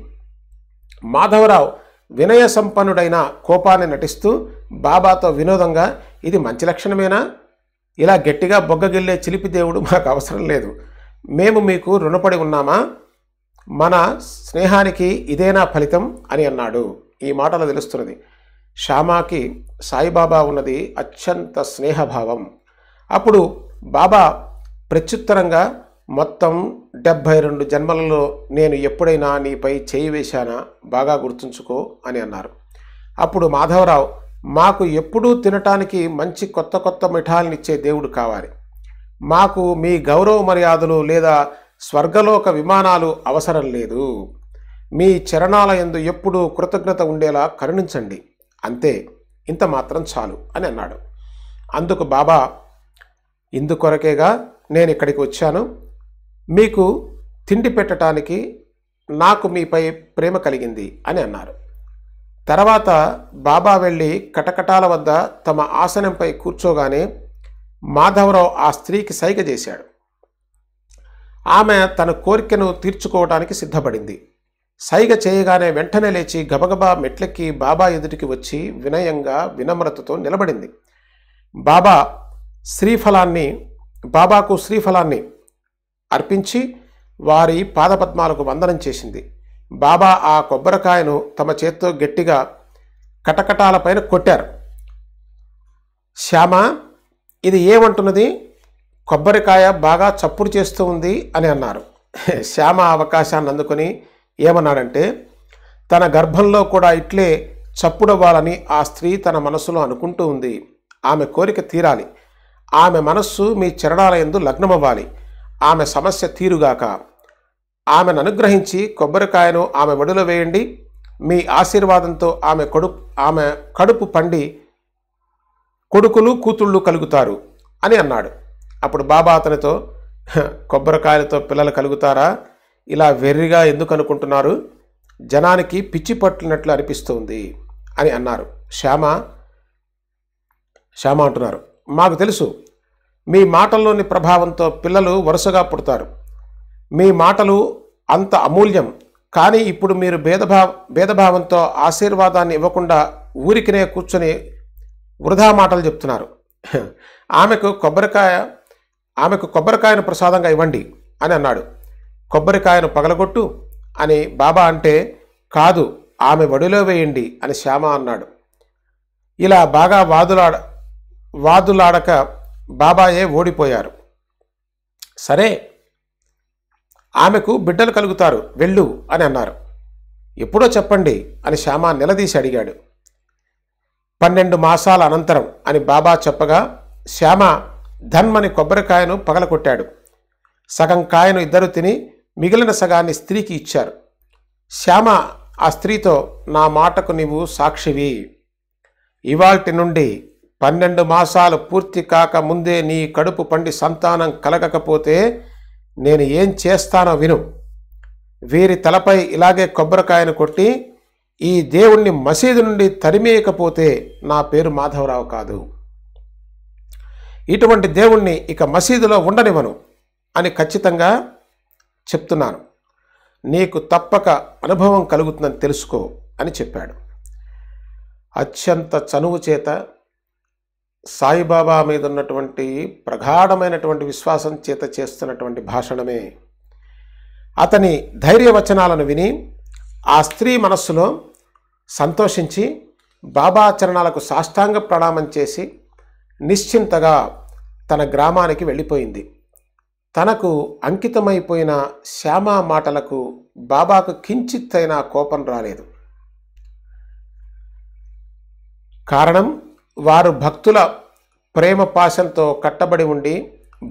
మాధవరావు వినయ సంపన్నుడైన కోపాన్ని నటిస్తూ బాబాతో వినోదంగా ఇది మంచి లక్షణమేనా ఇలా గట్టిగా బొగ్గగిల్లే చిలిపి దేవుడు మాకు అవసరం లేదు మేము మీకు రుణపడి ఉన్నామా మన స్నేహానికి ఇదేనా ఫలితం అని అన్నాడు ఈ మాటలో తెలుస్తున్నది శ్యామాకి సాయిబాబా ఉన్నది అత్యంత స్నేహభావం అప్పుడు బాబా ప్రత్యుత్తరంగా మొత్తం డెబ్భై రెండు జన్మలలో నేను ఎప్పుడైనా నీపై చేయి వేశానా బాగా గుర్తుంచుకో అని అన్నారు అప్పుడు మాధవరావు మాకు ఎప్పుడూ తినటానికి మంచి కొత్త కొత్త మిఠాయిలను ఇచ్చే దేవుడు కావాలి మాకు మీ గౌరవ మర్యాదలు లేదా స్వర్గలోక విమానాలు అవసరం లేదు మీ చరణాల ఎందు ఎప్పుడూ కృతజ్ఞత ఉండేలా కరుణించండి అంతే ఇంత మాత్రం చాలు అని అన్నాడు అందుకు బాబా ఇందుకొరకేగా నేను ఇక్కడికి వచ్చాను మీకు తిండి పెట్టడానికి నాకు మీపై ప్రేమ కలిగింది అని అన్నారు తర్వాత బాబా వెళ్ళి కటకటాల వద్ద తమ ఆసనంపై కూర్చోగానే మాధవరావు ఆ స్త్రీకి సైగ చేశాడు ఆమె తన కోరికను తీర్చుకోవడానికి సిద్ధపడింది సైగ చేయగానే వెంటనే లేచి గబగబా మెట్లెక్కి బాబా ఎదుటికి వచ్చి వినయంగా వినమ్రతతో నిలబడింది బాబా శ్రీఫలాన్ని బాబాకు శ్రీఫలాన్ని అర్పించి వారి పాదపద్మాలకు వందనం చేసింది బాబా ఆ కొబ్బరికాయను తమ చేత్తో గట్టిగా కటకటాల పైన కొట్టారు శ్యామ ఇది ఏమంటున్నది కొబ్బరికాయ బాగా చప్పుడు చేస్తూ ఉంది అని అన్నారు శ్యామ అవకాశాన్ని అందుకొని ఏమన్నాడంటే తన గర్భంలో కూడా ఇట్లే చప్పుడవ్వాలని ఆ స్త్రీ తన మనసులో అనుకుంటూ ఉంది ఆమె కోరిక తీరాలి ఆమె మనస్సు మీ చరణాలయందు లగ్నమవ్వాలి ఆమె సమస్య తీరుగాక ఆమెను అనుగ్రహించి కొబ్బరికాయను ఆమె ఒడిలో వేయండి మీ ఆశీర్వాదంతో ఆమె కడుపు ఆమె కడుపు పండి కొడుకులు కూతుళ్ళు కలుగుతారు అని అన్నాడు అప్పుడు బాబా అతనితో కొబ్బరికాయలతో పిల్లలు కలుగుతారా ఇలా వెర్రిగా ఎందుకు అనుకుంటున్నారు జనానికి పిచ్చి పట్టినట్లు అనిపిస్తుంది అని అన్నారు శ్యామ శ్యామ అంటున్నారు మాకు తెలుసు మీ మాటల్లోని ప్రభావంతో పిల్లలు వరుసగా పుడతారు మీ మాటలు అంత అమూల్యం కానీ ఇప్పుడు మీరు భేదభావ భేదభావంతో ఆశీర్వాదాన్ని ఇవ్వకుండా ఊరికినే కూర్చొని వృధా మాటలు చెప్తున్నారు ఆమెకు కొబ్బరికాయ ఆమెకు కొబ్బరికాయను ప్రసాదంగా ఇవ్వండి అని అన్నాడు కొబ్బరికాయను పగలగొట్టు అని బాబా అంటే కాదు ఆమె వడిలో వేయండి అని శ్యామ అన్నాడు ఇలా బాగా వాదులాడ వాదులాడక బాబాయే ఓడిపోయారు సరే ఆమెకు బిడ్డలు కలుగుతారు వెళ్ళు అని అన్నారు ఎప్పుడో చెప్పండి అని శ్యామ నిలదీసి అడిగాడు పన్నెండు మాసాల అనంతరం అని బాబా చెప్పగా శ్యామ ధన్మని కొబ్బరికాయను పగలకొట్టాడు సగం కాయను ఇద్దరు తిని మిగిలిన సగాన్ని స్త్రీకి ఇచ్చారు శ్యామ ఆ స్త్రీతో నా మాటకు నీవు సాక్షివి ఇవాల్టి నుండి పన్నెండు మాసాలు పూర్తి కాక ముందే నీ కడుపు పండి సంతానం కలగకపోతే నేను ఏం చేస్తానో విను వీరి తలపై ఇలాగే కొబ్బరికాయను కొట్టి ఈ దేవుణ్ణి మసీదు నుండి తరిమేయకపోతే నా పేరు మాధవరావు కాదు ఇటువంటి దేవుణ్ణి ఇక మసీదులో ఉండనివ్వను అని ఖచ్చితంగా చెప్తున్నాను నీకు తప్పక అనుభవం కలుగుతుందని తెలుసుకో అని చెప్పాడు అత్యంత చనువు చేత సాయిబాబా మీద ఉన్నటువంటి ప్రగాఢమైనటువంటి విశ్వాసం చేత చేస్తున్నటువంటి భాషణమే అతని ధైర్యవచనాలను విని ఆ స్త్రీ మనస్సులో సంతోషించి బాబా చరణాలకు సాష్టాంగ ప్రణామం చేసి నిశ్చింతగా తన గ్రామానికి వెళ్ళిపోయింది తనకు అంకితమైపోయిన శ్యామా మాటలకు బాబాకు కించిత్తైన కోపం రాలేదు కారణం వారు భక్తుల ప్రేమ పాశంతో కట్టబడి ఉండి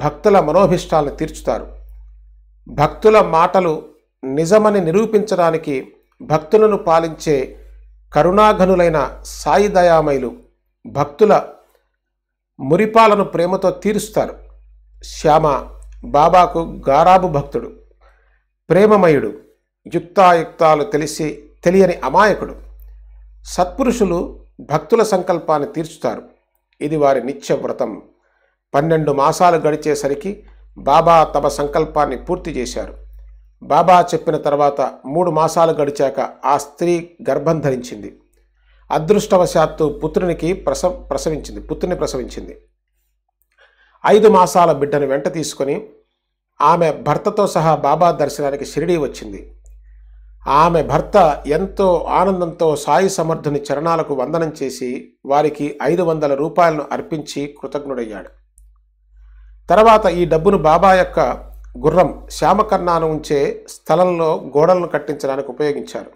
భక్తుల మనోభిష్టాలను తీర్చుతారు భక్తుల మాటలు నిజమని నిరూపించడానికి భక్తులను పాలించే కరుణాఘనులైన సాయి దయామయులు భక్తుల మురిపాలను ప్రేమతో తీరుస్తారు శ్యామ బాబాకు గారాబు భక్తుడు ప్రేమమయుడు యుక్తాయుక్తాలు తెలిసి తెలియని అమాయకుడు సత్పురుషులు భక్తుల సంకల్పాన్ని తీర్చుతారు ఇది వారి నిత్య వ్రతం పన్నెండు మాసాలు గడిచేసరికి బాబా తమ సంకల్పాన్ని పూర్తి చేశారు బాబా చెప్పిన తర్వాత మూడు మాసాలు గడిచాక ఆ స్త్రీ గర్భం ధరించింది అదృష్టవశాత్తు పుత్రునికి ప్రస ప్రసవించింది పుత్రుని ప్రసవించింది ఐదు మాసాల బిడ్డను వెంట తీసుకొని ఆమె భర్తతో సహా బాబా దర్శనానికి షిరిడీ వచ్చింది ఆమె భర్త ఎంతో ఆనందంతో సాయి సమర్థుని చరణాలకు వందనం చేసి వారికి ఐదు వందల రూపాయలను అర్పించి కృతజ్ఞుడయ్యాడు తర్వాత ఈ డబ్బును బాబా యొక్క గుర్రం శ్యామకర్ణాను ఉంచే స్థలంలో గోడలను కట్టించడానికి ఉపయోగించారు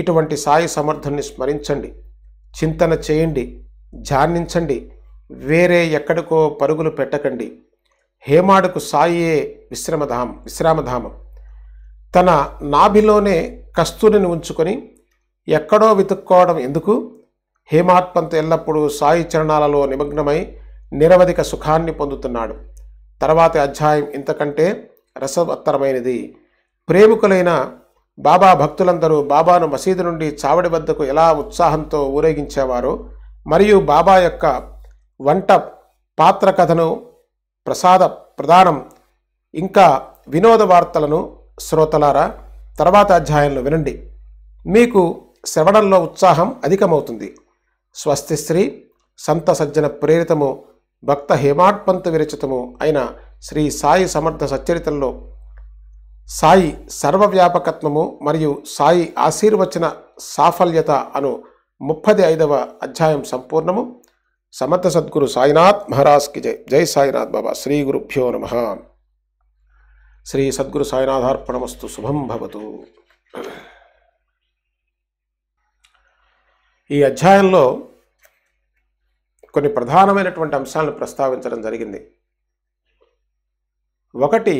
ఇటువంటి సాయి సమర్థుని స్మరించండి చింతన చేయండి ధ్యానించండి వేరే ఎక్కడికో పరుగులు పెట్టకండి హేమాడుకు సాయియే విశ్రమధామం విశ్రామధామం తన నాభిలోనే కస్తూరిని ఉంచుకొని ఎక్కడో వెతుక్కోవడం ఎందుకు హేమాత్పంత్ ఎల్లప్పుడూ సాయి చరణాలలో నిమగ్నమై నిరవధిక సుఖాన్ని పొందుతున్నాడు తర్వాత అధ్యాయం ఇంతకంటే రసవత్తరమైనది ప్రేమికులైన బాబా భక్తులందరూ బాబాను మసీదు నుండి చావడి వద్దకు ఎలా ఉత్సాహంతో ఊరేగించేవారో మరియు బాబా యొక్క వంట పాత్ర కథను ప్రసాద ప్రదానం ఇంకా వినోద వార్తలను శ్రోతలారా తర్వాత అధ్యాయంలో వినండి మీకు శ్రవణంలో ఉత్సాహం అధికమవుతుంది స్వస్తి సంత సజ్జన ప్రేరితము భక్త హేమాడ్పంత విరచితము అయిన శ్రీ సాయి సమర్థ సచ్చరితంలో సాయి సర్వవ్యాపకత్వము మరియు సాయి ఆశీర్వచన సాఫల్యత అను ముప్పది ఐదవ అధ్యాయం సంపూర్ణము సమర్థ సద్గురు సాయినాథ్ మహారాజ్కి జై జై సాయినాథ్ బాబా శ్రీ గురుభ్యో నమ శ్రీ సద్గురు సాయినాథార్పణమస్తు శుభం భవతు ఈ అధ్యాయంలో కొన్ని ప్రధానమైనటువంటి అంశాలను ప్రస్తావించడం జరిగింది ఒకటి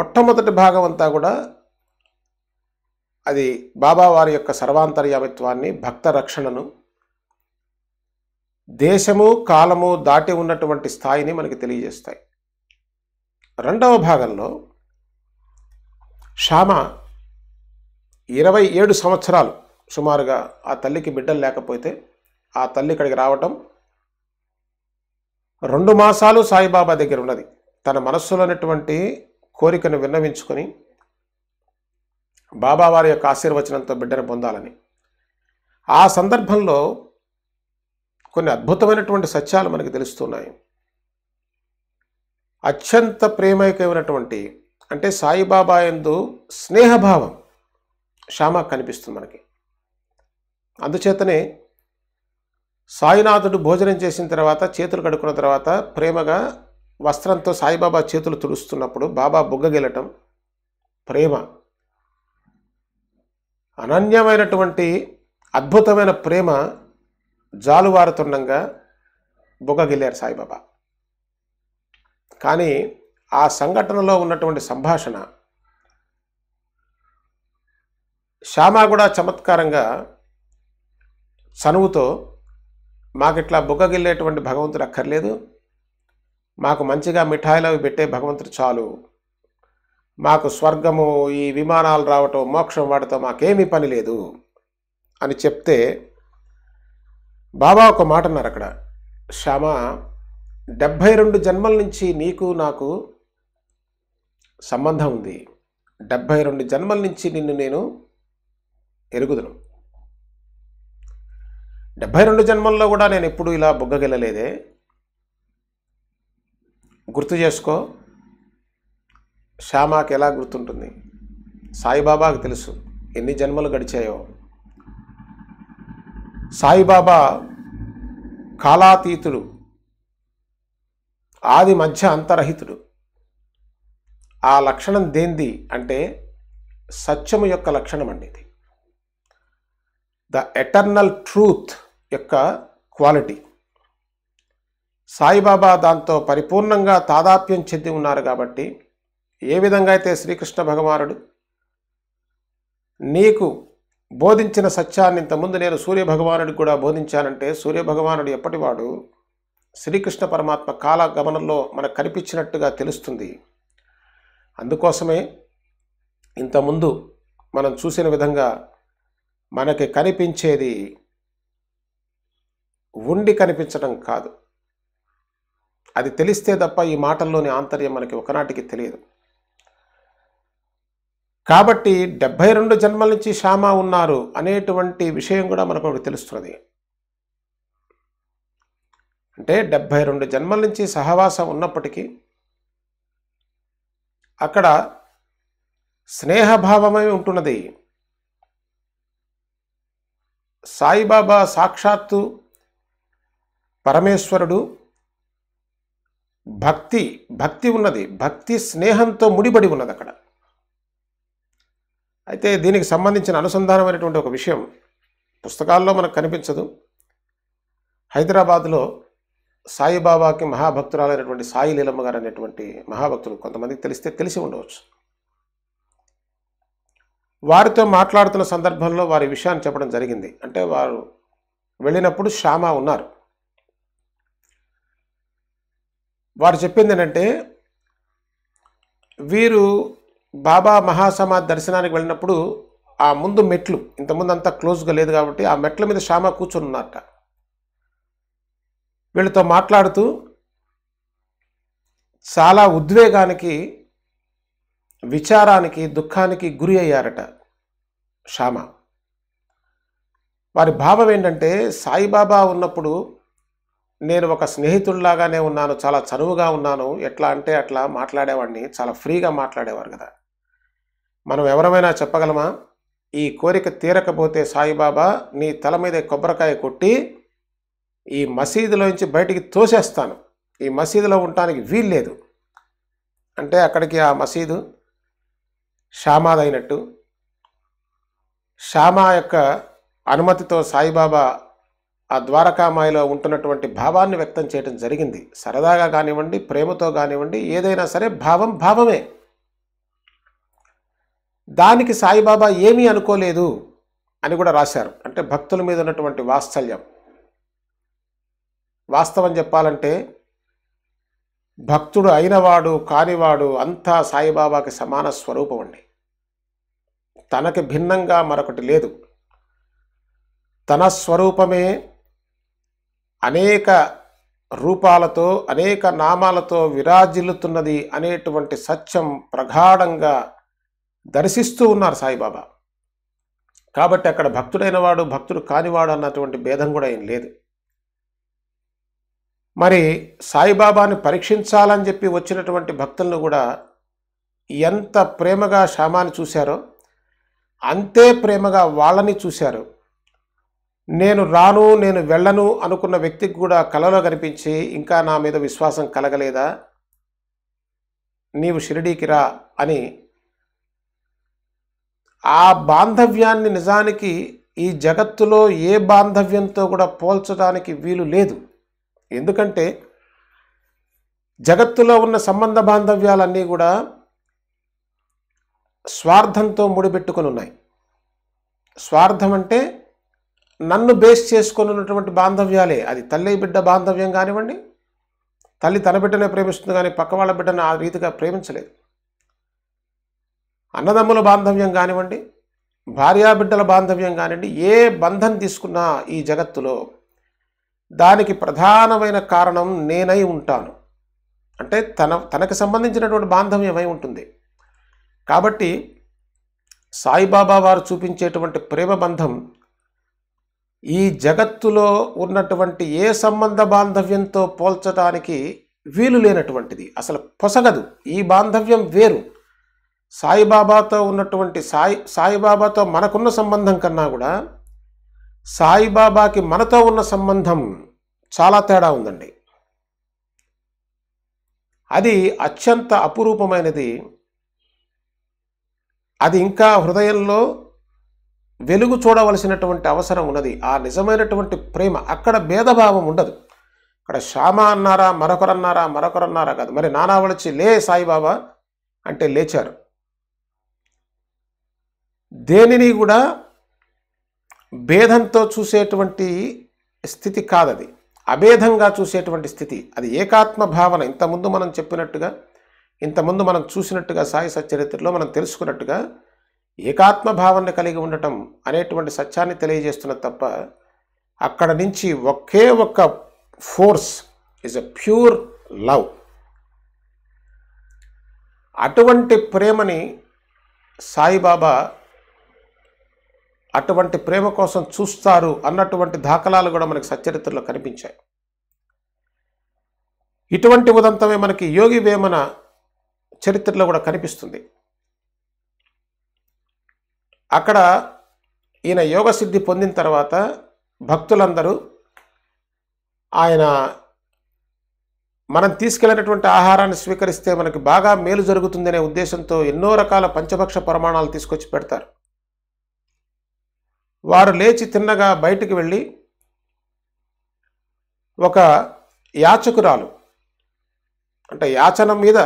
మొట్టమొదటి భాగం అంతా కూడా అది బాబావారి యొక్క సర్వాంతర్యామిత్వాన్ని భక్త రక్షణను దేశము కాలము దాటి ఉన్నటువంటి స్థాయిని మనకి తెలియజేస్తాయి రెండవ భాగంలో శ్యామ ఇరవై ఏడు సంవత్సరాలు సుమారుగా ఆ తల్లికి బిడ్డలు లేకపోతే ఆ తల్లి ఇక్కడికి రావటం రెండు మాసాలు సాయిబాబా దగ్గర ఉన్నది తన మనస్సులోనటువంటి కోరికను విన్నవించుకొని బాబావారి యొక్క ఆశీర్వచనంతో బిడ్డను పొందాలని ఆ సందర్భంలో కొన్ని అద్భుతమైనటువంటి సత్యాలు మనకి తెలుస్తున్నాయి అత్యంత ప్రేమైకమైనటువంటి అంటే సాయిబాబా ఎందు స్నేహభావం శ్యామ కనిపిస్తుంది మనకి అందుచేతనే సాయినాథుడు భోజనం చేసిన తర్వాత చేతులు కడుక్కున్న తర్వాత ప్రేమగా వస్త్రంతో సాయిబాబా చేతులు తుడుస్తున్నప్పుడు బాబా బుగ్గగెలటం ప్రేమ అనన్యమైనటువంటి అద్భుతమైన ప్రేమ జాలువారుతుండగా బుగ్గగిల్లారు సాయిబాబా కానీ ఆ సంఘటనలో ఉన్నటువంటి సంభాషణ శ్యామ కూడా చమత్కారంగా చనువుతో మాకిట్లా బుగ్గగిల్లేటువంటి భగవంతుడు అక్కర్లేదు మాకు మంచిగా మిఠాయిలు అవి పెట్టే భగవంతుడు చాలు మాకు స్వర్గము ఈ విమానాలు రావటం మోక్షం వాడటం మాకేమీ పని లేదు అని చెప్తే బాబా ఒక మాట అన్నారు అక్కడ శ్యామ డెబ్భై రెండు జన్మల నుంచి నీకు నాకు సంబంధం ఉంది డెబ్భై రెండు జన్మల నుంచి నిన్ను నేను ఎరుగుదను డెబ్భై రెండు జన్మల్లో కూడా నేను ఎప్పుడు ఇలా బుగ్గగెళ్ళలేదే గుర్తు చేసుకో శ్యామాకి ఎలా గుర్తుంటుంది సాయిబాబాకు తెలుసు ఎన్ని జన్మలు గడిచాయో సాయిబాబా కాలాతీతుడు ఆది మధ్య అంతరహితుడు ఆ లక్షణం దేంది అంటే సత్యము యొక్క లక్షణం అండి ఇది ద ఎటర్నల్ ట్రూత్ యొక్క క్వాలిటీ సాయిబాబా దాంతో పరిపూర్ణంగా తాదాప్యం చెంది ఉన్నారు కాబట్టి ఏ విధంగా అయితే శ్రీకృష్ణ భగవానుడు నీకు బోధించిన సత్యాన్ని ఇంతకుముందు నేను సూర్యభగవానుడికి కూడా బోధించానంటే సూర్యభగవానుడు ఎప్పటివాడు శ్రీకృష్ణ పరమాత్మ కాల గమనంలో మనకు కనిపించినట్టుగా తెలుస్తుంది అందుకోసమే ఇంతకుముందు మనం చూసిన విధంగా మనకి కనిపించేది ఉండి కనిపించడం కాదు అది తెలిస్తే తప్ప ఈ మాటల్లోని ఆంతర్యం మనకి ఒకనాటికి తెలియదు కాబట్టి డెబ్భై రెండు జన్మల నుంచి శ్యామ ఉన్నారు అనేటువంటి విషయం కూడా మనకు తెలుస్తున్నది అంటే డెబ్భై రెండు జన్మల నుంచి సహవాసం ఉన్నప్పటికీ అక్కడ స్నేహభావమై ఉంటున్నది సాయిబాబా సాక్షాత్తు పరమేశ్వరుడు భక్తి భక్తి ఉన్నది భక్తి స్నేహంతో ముడిపడి ఉన్నది అక్కడ అయితే దీనికి సంబంధించిన అనుసంధానమైనటువంటి ఒక విషయం పుస్తకాల్లో మనకు కనిపించదు హైదరాబాద్లో సాయిబాబాకి మహాభక్తురాలైనటువంటి సాయి లీలమ్మ గారు అనేటువంటి మహాభక్తులు కొంతమందికి తెలిస్తే తెలిసి ఉండవచ్చు వారితో మాట్లాడుతున్న సందర్భంలో వారి విషయాన్ని చెప్పడం జరిగింది అంటే వారు వెళ్ళినప్పుడు శ్యామ ఉన్నారు వారు చెప్పింది ఏంటంటే వీరు బాబా మహాసమాధి దర్శనానికి వెళ్ళినప్పుడు ఆ ముందు మెట్లు ఇంతకుముందు అంతా క్లోజ్గా లేదు కాబట్టి ఆ మెట్ల మీద శ్యామ కూర్చొని ఉన్నారట వీళ్ళతో మాట్లాడుతూ చాలా ఉద్వేగానికి విచారానికి దుఃఖానికి గురి అయ్యారట శ్యామ వారి భావం ఏంటంటే సాయిబాబా ఉన్నప్పుడు నేను ఒక స్నేహితుల్లాగానే ఉన్నాను చాలా చనువుగా ఉన్నాను ఎట్లా అంటే అట్లా మాట్లాడేవాడిని చాలా ఫ్రీగా మాట్లాడేవారు కదా మనం ఎవరమైనా చెప్పగలమా ఈ కోరిక తీరకపోతే సాయిబాబా నీ తల మీద కొబ్బరికాయ కొట్టి ఈ మసీదులోంచి బయటికి తోసేస్తాను ఈ మసీదులో ఉండటానికి వీల్లేదు అంటే అక్కడికి ఆ మసీదు షామాదైనట్టు షామా యొక్క అనుమతితో సాయిబాబా ఆ ద్వారకామాయిలో ఉంటున్నటువంటి భావాన్ని వ్యక్తం చేయడం జరిగింది సరదాగా కానివ్వండి ప్రేమతో కానివ్వండి ఏదైనా సరే భావం భావమే దానికి సాయిబాబా ఏమీ అనుకోలేదు అని కూడా రాశారు అంటే భక్తుల మీద ఉన్నటువంటి వాత్సల్యం వాస్తవం చెప్పాలంటే భక్తుడు అయినవాడు కానివాడు అంతా సాయిబాబాకి సమాన స్వరూపం అండి తనకి భిన్నంగా మరొకటి లేదు తన స్వరూపమే అనేక రూపాలతో అనేక నామాలతో విరాజిల్లుతున్నది అనేటువంటి సత్యం ప్రగాఢంగా దర్శిస్తూ ఉన్నారు సాయిబాబా కాబట్టి అక్కడ భక్తుడైన వాడు భక్తుడు కానివాడు అన్నటువంటి భేదం కూడా ఏం లేదు మరి సాయిబాబాను పరీక్షించాలని చెప్పి వచ్చినటువంటి భక్తులను కూడా ఎంత ప్రేమగా శ్యామాని చూశారో అంతే ప్రేమగా వాళ్ళని చూశారు నేను రాను నేను వెళ్ళను అనుకున్న వ్యక్తికి కూడా కలలో కనిపించి ఇంకా నా మీద విశ్వాసం కలగలేదా నీవు షిరిడీకి రా అని ఆ బాంధవ్యాన్ని నిజానికి ఈ జగత్తులో ఏ బాంధవ్యంతో కూడా పోల్చడానికి వీలు లేదు ఎందుకంటే జగత్తులో ఉన్న సంబంధ బాంధవ్యాలన్నీ కూడా స్వార్థంతో ముడిపెట్టుకొని ఉన్నాయి స్వార్థం అంటే నన్ను బేస్ చేసుకొని ఉన్నటువంటి బాంధవ్యాలే అది తల్లి బిడ్డ బాంధవ్యం కానివ్వండి తల్లి తన బిడ్డనే ప్రేమిస్తుంది కానీ పక్క వాళ్ళ బిడ్డను ఆ రీతిగా ప్రేమించలేదు అన్నదమ్ముల బాంధవ్యం కానివ్వండి భార్యాబిడ్డల బాంధవ్యం కానివ్వండి ఏ బంధం తీసుకున్నా ఈ జగత్తులో దానికి ప్రధానమైన కారణం నేనై ఉంటాను అంటే తన తనకు సంబంధించినటువంటి ఏమై ఉంటుంది కాబట్టి సాయిబాబా వారు చూపించేటువంటి ప్రేమ బంధం ఈ జగత్తులో ఉన్నటువంటి ఏ సంబంధ బాంధవ్యంతో పోల్చడానికి వీలు లేనటువంటిది అసలు పొసగదు ఈ బాంధవ్యం వేరు సాయిబాబాతో ఉన్నటువంటి సాయి సాయిబాబాతో మనకున్న సంబంధం కన్నా కూడా సాయిబాబాకి మనతో ఉన్న సంబంధం చాలా తేడా ఉందండి అది అత్యంత అపురూపమైనది అది ఇంకా హృదయంలో వెలుగు చూడవలసినటువంటి అవసరం ఉన్నది ఆ నిజమైనటువంటి ప్రేమ అక్కడ భేదభావం ఉండదు అక్కడ శ్యామ అన్నారా మరొకరన్నారా మరొకరన్నారా కాదు మరి నానావళిచి లే సాయిబాబా అంటే లేచారు దేనిని కూడా భేదంతో చూసేటువంటి స్థితి కాదది అభేదంగా చూసేటువంటి స్థితి అది ఏకాత్మ భావన ఇంతకుముందు మనం చెప్పినట్టుగా ఇంతకుముందు మనం చూసినట్టుగా సాయి సచ్చరిత్రలో మనం తెలుసుకున్నట్టుగా ఏకాత్మ భావన కలిగి ఉండటం అనేటువంటి సత్యాన్ని తెలియజేస్తున్న తప్ప అక్కడ నుంచి ఒకే ఒక్క force is a pure love అటువంటి ప్రేమని సాయిబాబా అటువంటి ప్రేమ కోసం చూస్తారు అన్నటువంటి దాఖలాలు కూడా మనకి సచ్చరిత్రలో కనిపించాయి ఇటువంటి ఉదంతమే మనకి యోగి వేమన చరిత్రలో కూడా కనిపిస్తుంది అక్కడ ఈయన యోగ సిద్ధి పొందిన తర్వాత భక్తులందరూ ఆయన మనం తీసుకెళ్ళినటువంటి ఆహారాన్ని స్వీకరిస్తే మనకి బాగా మేలు జరుగుతుందనే ఉద్దేశంతో ఎన్నో రకాల పంచభక్ష ప్రమాణాలు తీసుకొచ్చి పెడతారు వారు లేచి తిన్నగా బయటికి వెళ్ళి ఒక యాచకురాలు అంటే యాచన మీద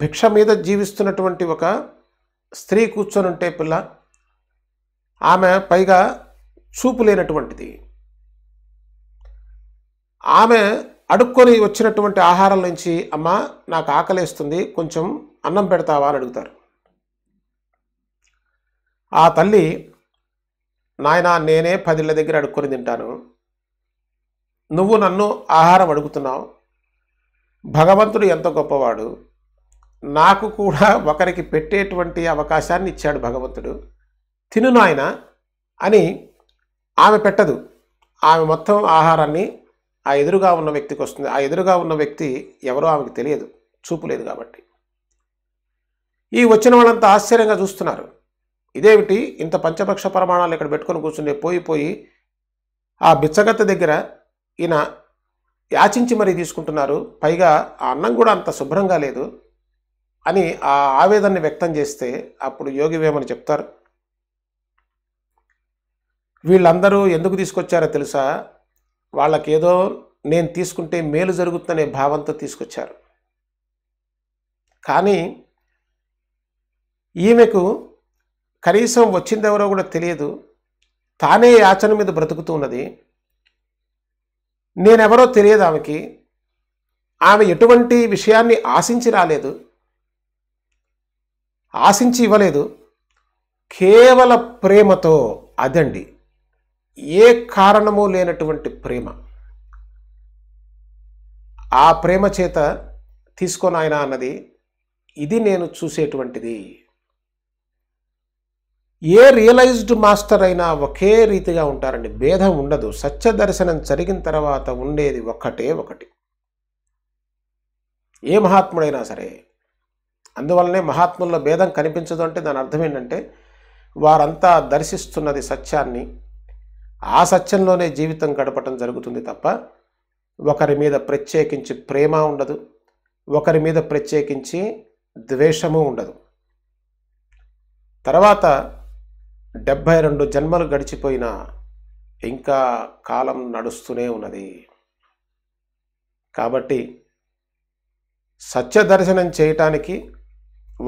భిక్ష మీద జీవిస్తున్నటువంటి ఒక స్త్రీ కూర్చొని ఉంటే పిల్ల ఆమె పైగా చూపు లేనటువంటిది ఆమె అడుక్కొని వచ్చినటువంటి ఆహారం నుంచి అమ్మ నాకు ఆకలేస్తుంది కొంచెం అన్నం పెడతావా అని అడుగుతారు ఆ తల్లి నాయన నేనే పదిళ్ళ దగ్గర అడుక్కొని తింటాను నువ్వు నన్ను ఆహారం అడుగుతున్నావు భగవంతుడు ఎంత గొప్పవాడు నాకు కూడా ఒకరికి పెట్టేటువంటి అవకాశాన్ని ఇచ్చాడు భగవంతుడు తిను నాయన అని ఆమె పెట్టదు ఆమె మొత్తం ఆహారాన్ని ఆ ఎదురుగా ఉన్న వ్యక్తికి వస్తుంది ఆ ఎదురుగా ఉన్న వ్యక్తి ఎవరో ఆమెకు తెలియదు చూపులేదు కాబట్టి ఈ వచ్చిన వాళ్ళంతా ఆశ్చర్యంగా చూస్తున్నారు ఇదేమిటి ఇంత పంచపక్ష ప్రమాణాలు ఇక్కడ పెట్టుకొని కూర్చుని పోయి పోయి ఆ బిచ్చగత్త దగ్గర ఈయన యాచించి మరీ తీసుకుంటున్నారు పైగా ఆ అన్నం కూడా అంత శుభ్రంగా లేదు అని ఆ ఆవేదనని వ్యక్తం చేస్తే అప్పుడు యోగివేమని చెప్తారు వీళ్ళందరూ ఎందుకు తీసుకొచ్చారో తెలుసా వాళ్ళకేదో నేను తీసుకుంటే మేలు జరుగుతుందనే భావంతో తీసుకొచ్చారు కానీ ఈమెకు కనీసం వచ్చింది ఎవరో కూడా తెలియదు తానే యాచన మీద బ్రతుకుతూ ఉన్నది నేనెవరో తెలియదు ఆమెకి ఆమె ఎటువంటి విషయాన్ని ఆశించి రాలేదు ఆశించి ఇవ్వలేదు కేవల ప్రేమతో అదండి ఏ కారణము లేనటువంటి ప్రేమ ఆ ప్రేమ చేత తీసుకొని ఆయన అన్నది ఇది నేను చూసేటువంటిది ఏ రియలైజ్డ్ మాస్టర్ అయినా ఒకే రీతిగా ఉంటారండి భేదం ఉండదు సత్య దర్శనం జరిగిన తర్వాత ఉండేది ఒక్కటే ఒకటి ఏ మహాత్ముడైనా సరే అందువల్లనే మహాత్ముల్లో భేదం కనిపించదు అంటే దాని అర్థం ఏంటంటే వారంతా దర్శిస్తున్నది సత్యాన్ని ఆ సత్యంలోనే జీవితం గడపటం జరుగుతుంది తప్ప ఒకరి మీద ప్రత్యేకించి ప్రేమ ఉండదు ఒకరి మీద ప్రత్యేకించి ద్వేషము ఉండదు తర్వాత డెబ్భై రెండు జన్మలు గడిచిపోయినా ఇంకా కాలం నడుస్తూనే ఉన్నది కాబట్టి సత్య దర్శనం చేయటానికి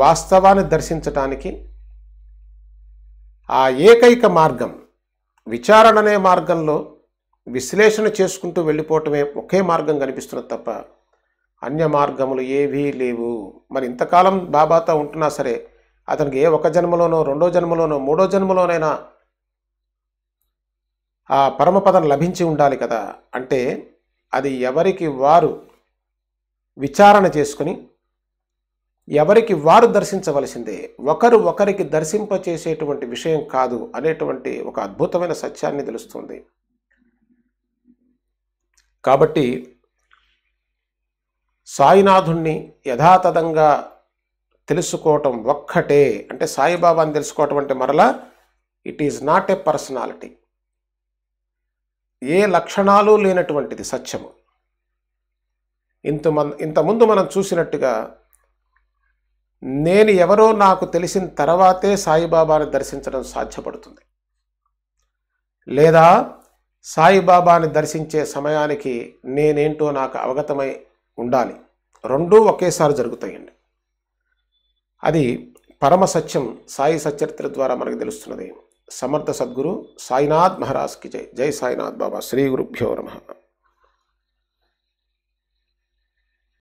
వాస్తవాన్ని దర్శించటానికి ఆ ఏకైక మార్గం విచారణ అనే మార్గంలో విశ్లేషణ చేసుకుంటూ వెళ్ళిపోవటమే ఒకే మార్గం కనిపిస్తున్న తప్ప అన్య మార్గములు ఏవీ లేవు మరి ఇంతకాలం బాబాతో ఉంటున్నా సరే అతనికి ఏ జన్మలోనో రెండో జన్మలోనో మూడో జన్మలోనైనా ఆ పరమపదం లభించి ఉండాలి కదా అంటే అది ఎవరికి వారు విచారణ చేసుకుని ఎవరికి వారు దర్శించవలసిందే ఒకరు ఒకరికి దర్శింపచేసేటువంటి విషయం కాదు అనేటువంటి ఒక అద్భుతమైన సత్యాన్ని తెలుస్తుంది కాబట్టి సాయినాథుణ్ణి యథాతథంగా తెలుసుకోవటం ఒక్కటే అంటే సాయిబాబాని తెలుసుకోవటం అంటే మరలా it is not a personality ఏ లక్షణాలు లేనటువంటిది సత్యము ఇంత మన ఇంతకుముందు మనం చూసినట్టుగా నేను ఎవరో నాకు తెలిసిన తర్వాతే సాయిబాబాని దర్శించడం సాధ్యపడుతుంది లేదా సాయిబాబాని దర్శించే సమయానికి నేనేంటో నాకు అవగతమై ఉండాలి రెండూ ఒకేసారి జరుగుతాయండి అది పరమ సత్యం సాయి సచరిత్ర ద్వారా మనకు తెలుస్తున్నది సమర్థ సద్గురు సాయినాథ్ మహారాజ్కి జై జై సాయినాథ్ బాబా శ్రీ గురుభ్యో నమ